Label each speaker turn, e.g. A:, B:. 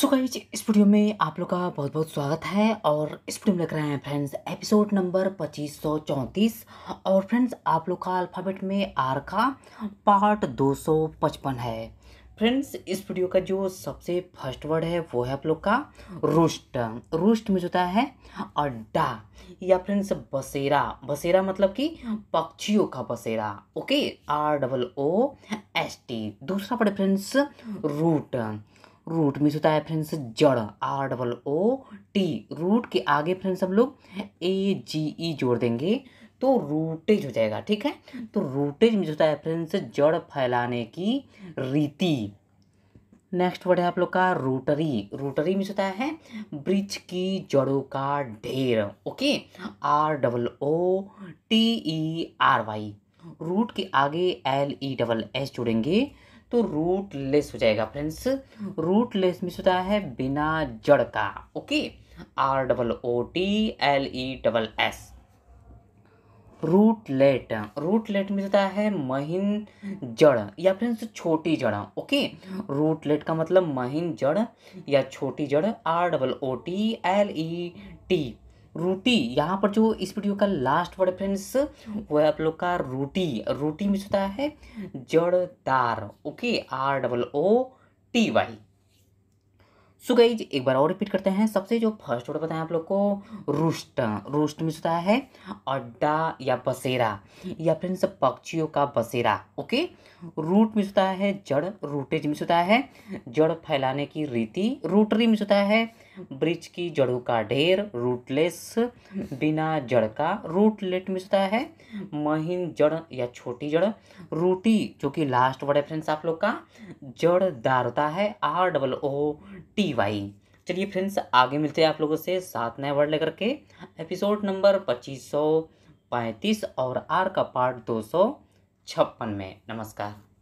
A: so guys इस video में आप लोग का बहुत बहुत स्वागत है और इस वीडियो में लग रहे हैं फ्रेंड्स एपिसोड नंबर पच्चीस सौ चौंतीस और फ्रेंड्स आप लोग का अल्फ़ाबेट में आर का पार्ट दो सौ पचपन है फ्रेंड्स इस वीडियो का जो सबसे फर्स्ट वर्ड है वो है आप लोग का रोस्ट रोस्ट में होता है अड्डा या फ्रेंड्स बसेरा बसेरा मतलब कि पक्षियों का बसेरा okay R double O S T दूसरा word friends root root means होता है फ्रेंड्स जड़ R double O T root के आगे फ्रेंड्स हम लोग ए जी ई जोड़ देंगे तो रूटेज हो जाएगा ठीक है तो रूटेज मीन्स होता है फ्रेंड्स जड़ फैलाने की रीति नेक्स्ट वर्ड है आप लोग का रूटरी रूटरी मीन्स होता है ब्रिज की जड़ों का ढेर okay R double O T E R Y root के आगे एल ई डबल एस जोड़ेंगे तो रूट लेस हो जाएगा फ्रेंड्स रूट लेस मिस होता है बिना जड़ का okay R double O T L E double S rootlet rootlet में होता है महीन जड़ या फ्रेंड्स छोटी जड़ ओके रूटलेट का मतलब महीन जड़ या छोटी जड़ R double O T L E T रोटी यहाँ पर जो इस वीडियो का लास्ट वर्ड फ्रेंड्स वो है आप लोग का रोटी रोटी में होता है जड़दार okay R double O T Y सो गई एक बार और रिपीट करते हैं सबसे जो फर्स्ट वर्ड बताएं आप लोग को रुष्ट रुष्ट मीन्स होता है अड्डा या बसेरा या फिर पक्षियों का बसेरा ओके रूट मीन्स होता है जड़ रूटेज मीन्स होता है जड़ फैलाने की रीति रूटरी मीन्स होता है ब्रिज की जड़ों का ढेर रूटलेस बिना जड़ का रूटलेट मीन्स होता है महीन जड़ या छोटी जड़ रूटी जो कि लास्ट वर्ड है फ्रेंड्स आप लोग का जड़दार होता है R double O T Y चलिए फ्रेंड्स आगे मिलते हैं आप लोगों से सात नए वर्ड लेकर के एपिसोड नंबर पच्चीस सौ पैंतीस और आर का पार्ट दो सौ छप्पन में नमस्कार